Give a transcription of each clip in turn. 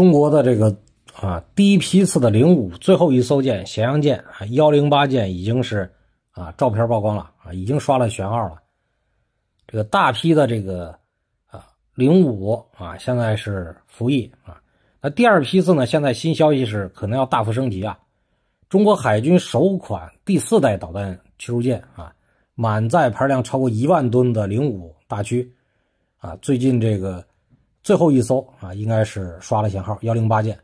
中国的这个啊，第一批次的零五最后一艘舰咸阳舰幺零八舰已经是啊，照片曝光了啊，已经刷了舷号了。这个大批的这个啊零五啊现在是服役啊。那第二批次呢？现在新消息是可能要大幅升级啊。中国海军首款第四代导弹驱逐舰啊，满载排量超过一万吨的零五大驱啊，最近这个。最后一艘啊，应该是刷了舷号幺零八舰。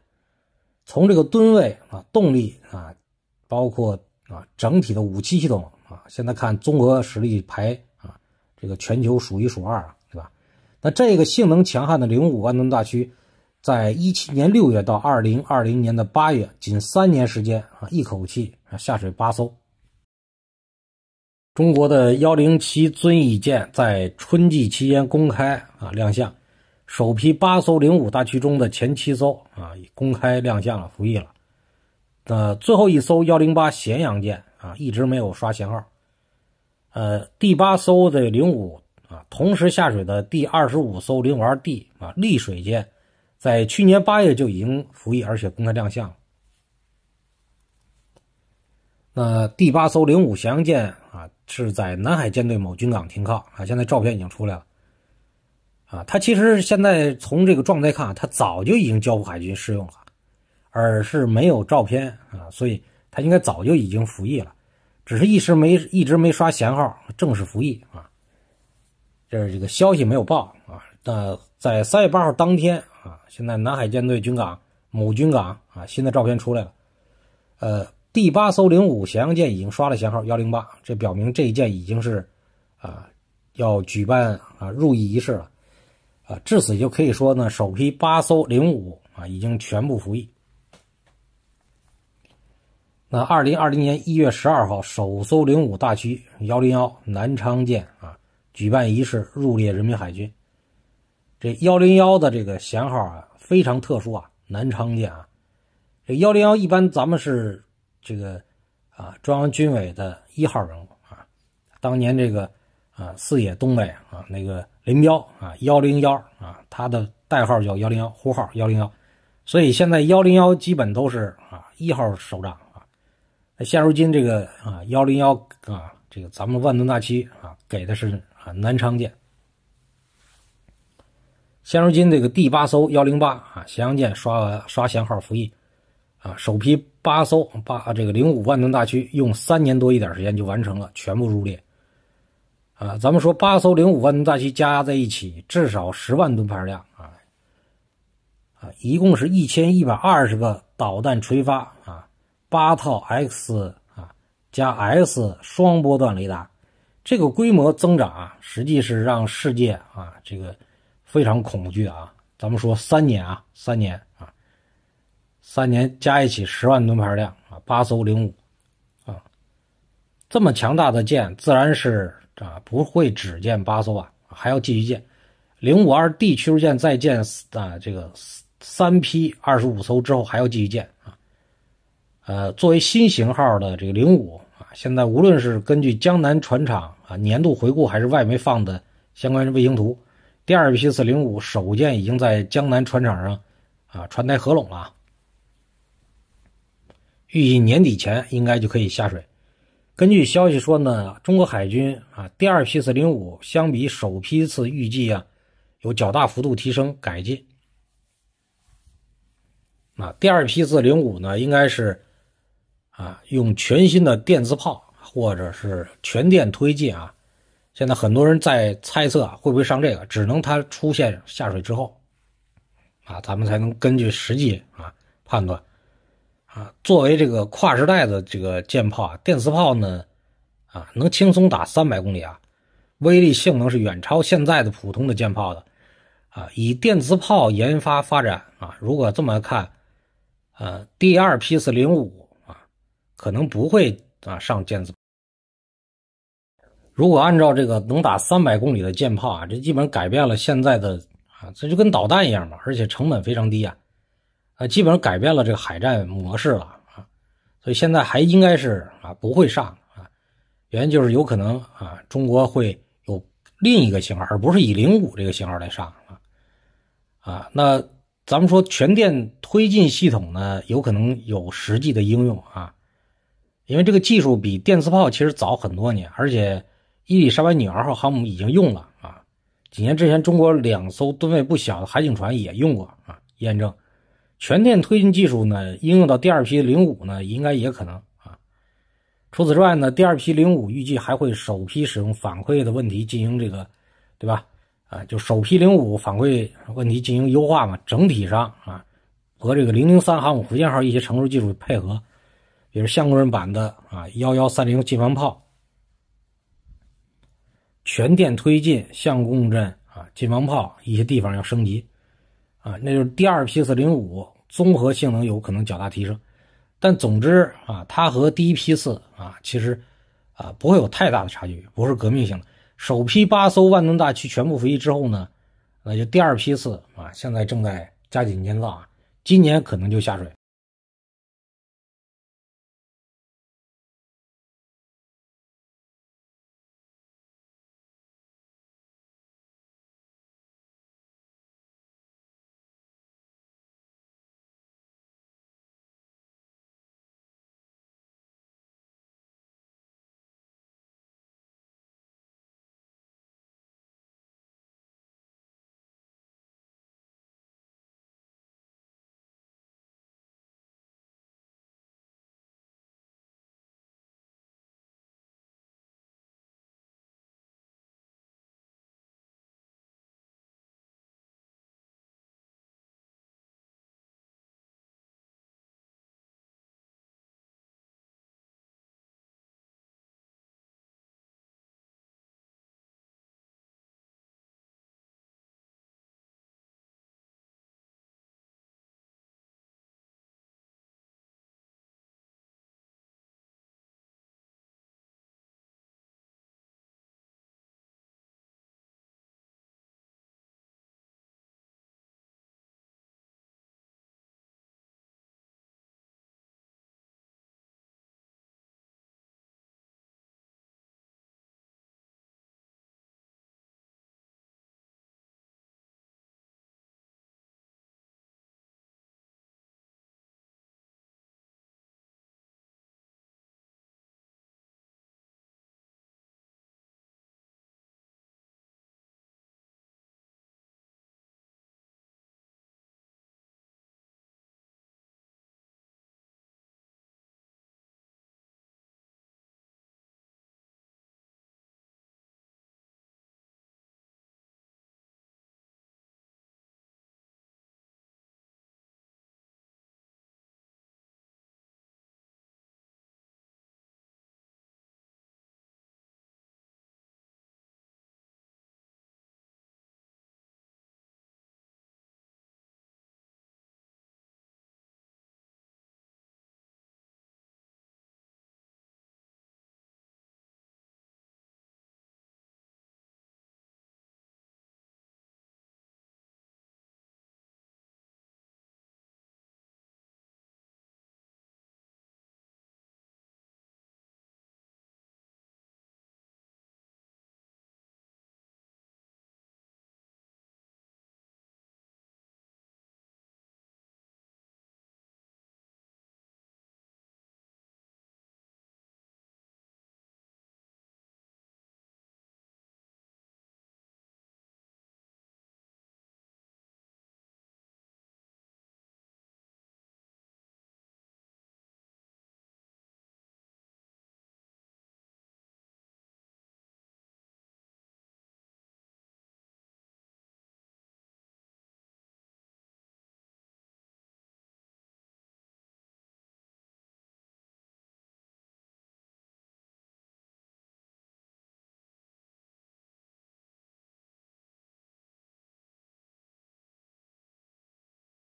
从这个吨位啊、动力啊，包括啊整体的武器系统啊，现在看综合实力排啊这个全球数一数二，啊，对吧？那这个性能强悍的零五万吨大驱，在一七年六月到二零二零年的八月，仅三年时间啊，一口气啊下水八艘。中国的幺零七遵义舰在春季期间公开啊亮相。首批八艘零五大驱中的前七艘啊，公开亮相了，服役了。呃，最后一艘幺零八咸阳舰啊，一直没有刷舷号。呃，第八艘的零五啊，同时下水的第二十五艘零五二 D 啊，丽水舰，在去年八月就已经服役，而且公开亮相。那第八艘零五咸阳舰啊，是在南海舰队某军港停靠啊，现在照片已经出来了。啊，他其实现在从这个状态看，他早就已经交付海军试用了，而是没有照片啊，所以他应该早就已经服役了，只是一时没一直没刷舷号，正式服役啊，这是这个消息没有报啊。那在三月八号当天啊，现在南海舰队军港某军港啊，新的照片出来了，呃，第八艘零五咸阳舰已经刷了舷号幺零八，这表明这一舰已经是啊要举办啊入役仪式了。啊，至此就可以说呢，首批八艘零五啊已经全部服役。那二零二零年一月十二号，首艘零五大驱幺零幺南昌舰啊，举办仪式入列人民海军。这幺零幺的这个舷号啊，非常特殊啊，南昌舰啊。这幺零幺一般咱们是这个啊，中央军委的一号人物啊，当年这个。啊，四野东北啊，那个林彪啊，幺零幺啊，他的代号叫幺零幺，呼号幺零幺，所以现在幺零幺基本都是啊一号首长啊。那现如今这个啊幺零幺啊，这个咱们万吨大驱啊给的是啊南昌舰。现如今这个第八艘幺零八啊，咸阳舰刷完刷舷号服役，啊，首批八艘八这个零五万吨大驱用三年多一点时间就完成了全部入列。啊，咱们说八艘零五万吨大驱加在一起，至少十万吨排量啊，啊，一共是一千一百二十个导弹垂发啊，八套 X 啊加 S 双波段雷达，这个规模增长啊，实际是让世界啊这个非常恐惧啊。咱们说三年啊，三年啊，三年加一起十万吨排量啊，八艘零五啊，这么强大的舰，自然是。啊，不会只建八艘吧？还要继续建。零五二 D 驱逐舰再建啊，这个三批二十五艘之后还要继续建啊。呃，作为新型号的这个零五啊，现在无论是根据江南船厂啊年度回顾，还是外媒放的相关卫星图，第二批四零五首舰已经在江南船厂上啊船台合拢了，预计年底前应该就可以下水。根据消息说呢，中国海军啊第二批次零五相比首批次预计啊有较大幅度提升改进。啊第二批次零五呢应该是啊用全新的电磁炮或者是全电推进啊，现在很多人在猜测会不会上这个，只能它出现下水之后啊咱们才能根据实际啊判断。啊，作为这个跨时代的这个舰炮啊，电磁炮呢，啊，能轻松打三百公里啊，威力性能是远超现在的普通的舰炮的。啊，以电磁炮研发发展啊，如果这么看，呃，第二批四零五啊，可能不会啊上电磁。如果按照这个能打三百公里的舰炮啊，这基本改变了现在的啊，这就跟导弹一样嘛，而且成本非常低啊。啊，基本上改变了这个海战模式了啊，所以现在还应该是啊不会上啊，原因就是有可能啊中国会有另一个型号，而不是以零五这个型号来上啊。啊，那咱们说全电推进系统呢，有可能有实际的应用啊，因为这个技术比电磁炮其实早很多年，而且伊丽莎白女儿号航母已经用了啊，几年之前中国两艘吨位不小的海警船也用过啊，验证。全电推进技术呢，应用到第二批零五呢，应该也可能啊。除此之外呢，第二批零五预计还会首批使用反馈的问题进行这个，对吧？啊，就首批零五反馈问题进行优化嘛。整体上啊，和这个零零三航母福建号一些成熟技术配合，比如相控阵的啊幺幺三零近防炮，全电推进相控阵啊近防炮一些地方要升级。啊，那就是第二批四零五综合性能有可能较大提升，但总之啊，它和第一批次啊，其实啊不会有太大的差距，不是革命性的。首批八艘万吨大驱全部服役之后呢，那就第二批次啊，现在正在加紧建造，啊，今年可能就下水。